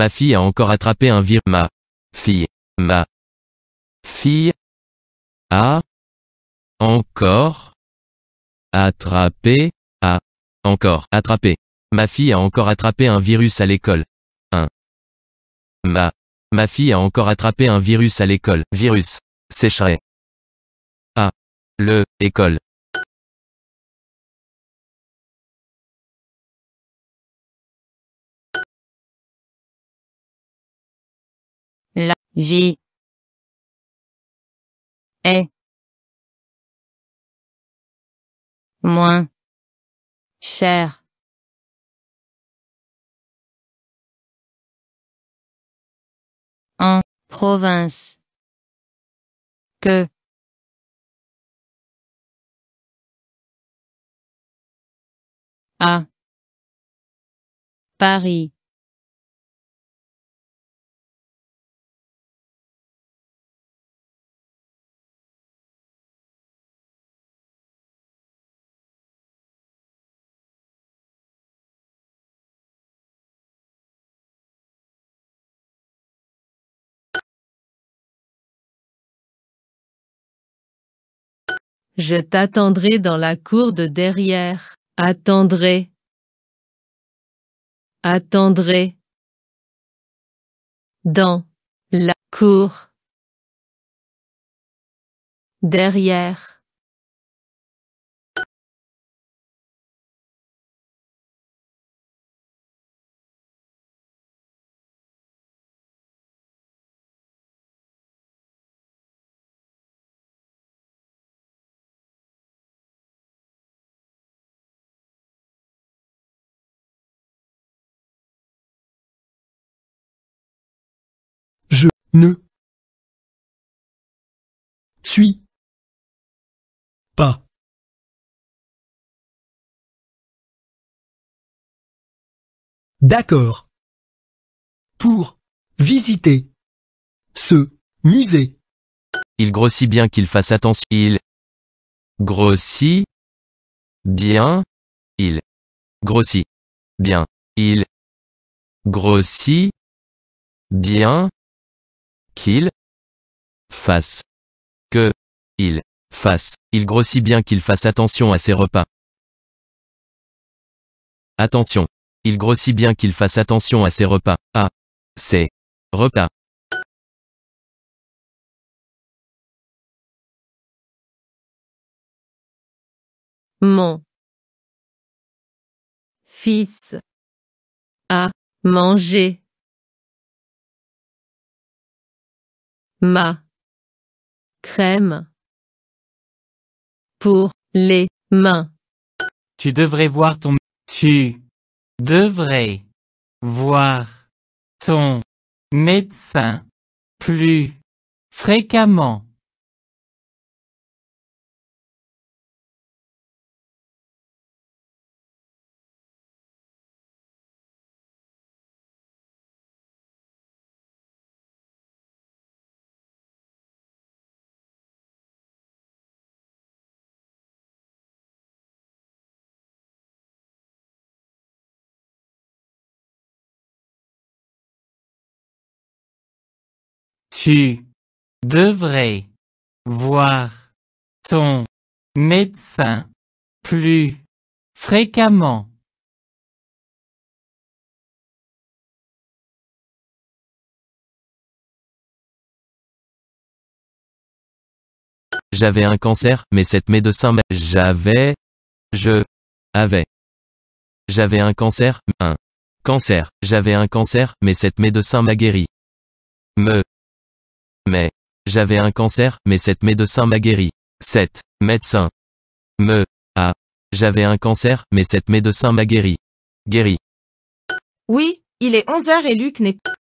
Ma fille a encore attrapé un virus. Ma fille. Ma fille a encore attrapé. A encore attrapé. Ma fille a encore attrapé un virus à l'école. 1. Ma ma fille a encore attrapé un virus à l'école. Virus. sécherait A. Le école. J e. moins cher en province que à Paris Je t'attendrai dans la cour de derrière. Attendrai. Attendrai. Dans la cour. Derrière. ne suis pas d'accord pour visiter ce musée. Il grossit bien qu'il fasse attention. Il grossit bien. Il grossit bien. Il grossit bien qu'il fasse. Que il fasse. Il grossit bien qu'il fasse attention à ses repas. Attention. Il grossit bien qu'il fasse attention à ses repas. A. ses repas. Mon fils a Manger. ma crème pour les mains. Tu devrais voir ton tu devrais voir ton médecin plus fréquemment. Tu devrais voir ton médecin plus fréquemment. J'avais un cancer, mais cette médecin m'a... J'avais... Je... Avais. J'avais un cancer, un cancer. J'avais un cancer, mais cette médecin m'a guéri. Me mais, j'avais un cancer, mais cette médecin m'a guéri. 7. Médecin. Me. A. J'avais un cancer, mais cette médecin m'a guéri. Guéri. Oui, il est 11h et Luc n'est pas...